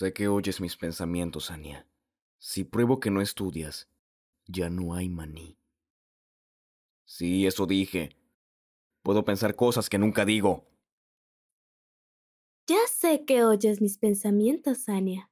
Sé que oyes mis pensamientos, Ania. Si pruebo que no estudias, ya no hay maní. Sí, eso dije. Puedo pensar cosas que nunca digo. Ya sé que oyes mis pensamientos, Ania.